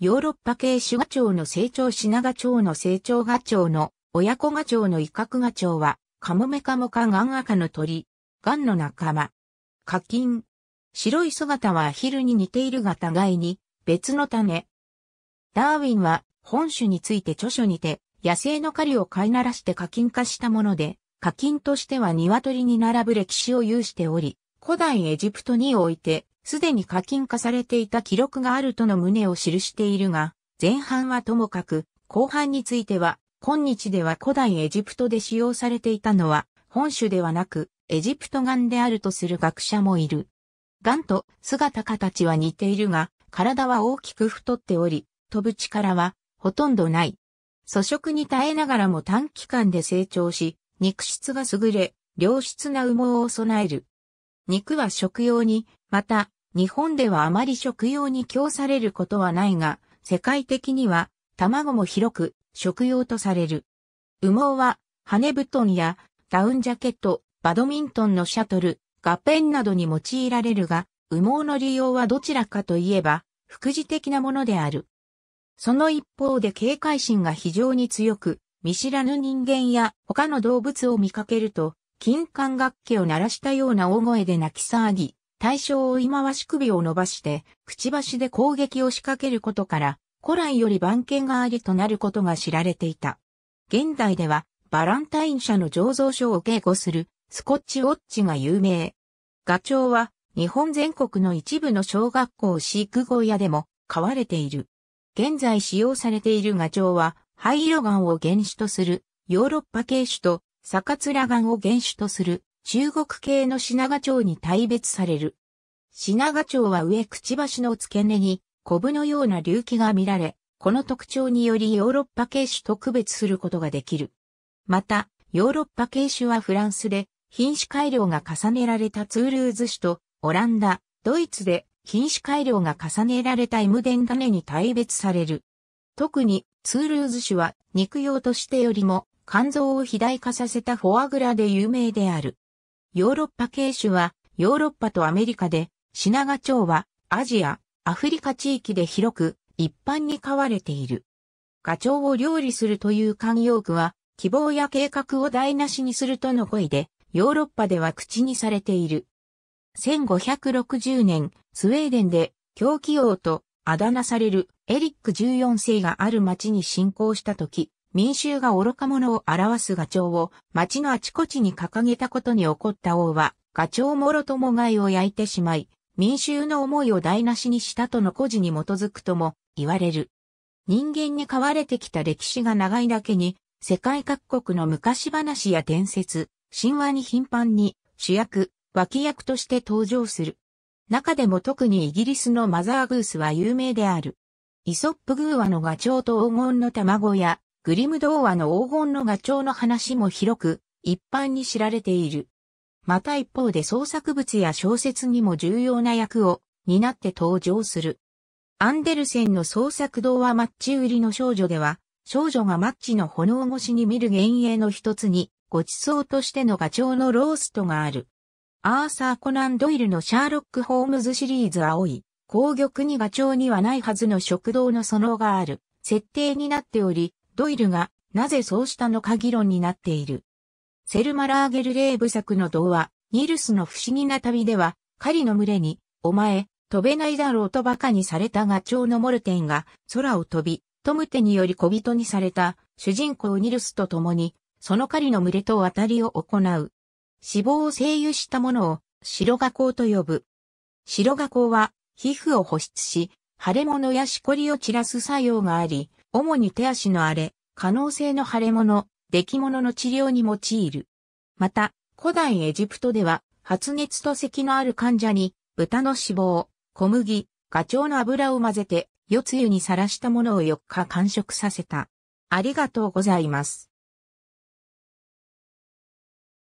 ヨーロッパ系ュガチョウの成長品ガチョウの成長ガチョウの親子ガチョウの威嚇ガチョウはカモメカモカガンアカの鳥、ガンの仲間。カキン。白い姿はアヒルに似ているが互いに別の種。ダーウィンは本種について著書にて野生の狩りを飼いならしてカキン化したもので、カキンとしては鶏に並ぶ歴史を有しており、古代エジプトにおいてすでに課金化されていた記録があるとの旨を記しているが、前半はともかく、後半については、今日では古代エジプトで使用されていたのは、本種ではなく、エジプト岩であるとする学者もいる。岩と姿形は似ているが、体は大きく太っており、飛ぶ力はほとんどない。粗食に耐えながらも短期間で成長し、肉質が優れ、良質な羽毛を備える。肉は食用に、また日本ではあまり食用に供されることはないが、世界的には卵も広く食用とされる。羽毛は羽布団やダウンジャケット、バドミントンのシャトル、ガペンなどに用いられるが、羽毛の利用はどちらかといえば、副次的なものである。その一方で警戒心が非常に強く、見知らぬ人間や他の動物を見かけると、金管楽器を鳴らしたような大声で泣き騒ぎ、対象を追い回し首を伸ばして、くちばしで攻撃を仕掛けることから、古来より番犬がありとなることが知られていた。現代では、バランタイン社の醸造所を警護する、スコッチウォッチが有名。ガチョウは、日本全国の一部の小学校飼育小屋でも、飼われている。現在使用されているガチョウは、灰色岩を原種とする、ヨーロッパ系種と、サカツラ岩を原種とする、中国系の品賀町に大別される。品賀町は上くちばしの付け根に、コブのような隆起が見られ、この特徴によりヨーロッパ系種と区別することができる。また、ヨーロッパ系種はフランスで品種改良が重ねられたツールーズ種と、オランダ、ドイツで品種改良が重ねられたエムデン種に大別される。特にツールーズ種は肉用としてよりも肝臓を肥大化させたフォアグラで有名である。ヨーロッパ系種はヨーロッパとアメリカで、品賀町はアジア、アフリカ地域で広く一般に飼われている。ガチョウを料理するという慣用句は、希望や計画を台無しにするとの声で、ヨーロッパでは口にされている。1560年、スウェーデンで狂気王とあだ名されるエリック14世がある町に侵攻した時、民衆が愚か者を表すガチョウを町のあちこちに掲げたことに怒った王は、ガチョウもろともいを焼いてしまい、民衆の思いを台無しにしたとの故事に基づくとも言われる。人間に飼われてきた歴史が長いだけに、世界各国の昔話や伝説、神話に頻繁に主役、脇役として登場する。中でも特にイギリスのマザーグースは有名である。イソップ寓話のガチョウと黄金の卵やグリム童話の黄金の画ウの話も広く、一般に知られている。また一方で創作物や小説にも重要な役を担って登場する。アンデルセンの創作童話マッチ売りの少女では、少女がマッチの炎越しに見る幻影の一つに、ご馳走としてのガチョウのローストがある。アーサー・コナン・ドイルのシャーロック・ホームズシリーズ青い、紅玉にガチョウにはないはずの食堂のそのがある、設定になっており、ドイルがなぜそうしたのか議論になっている。セルマ・ラーゲルレーブ作の童話、ニルスの不思議な旅では、狩りの群れに、お前、飛べないだろうと馬鹿にされたガチョウのモルテンが空を飛び、トムテにより小人にされた主人公ニルスと共に、その狩りの群れと渡りを行う。死亡を制御したものを白コウと呼ぶ。白コウは皮膚を保湿し、腫れ物やしこりを散らす作用があり、主に手足の荒れ、可能性の腫れ物、出来物の治療に用いる。また、古代エジプトでは、発熱と咳のある患者に、豚の脂肪、小麦、ガチョウの油を混ぜて、夜露にさらしたものを4日間食させた。ありがとうございます。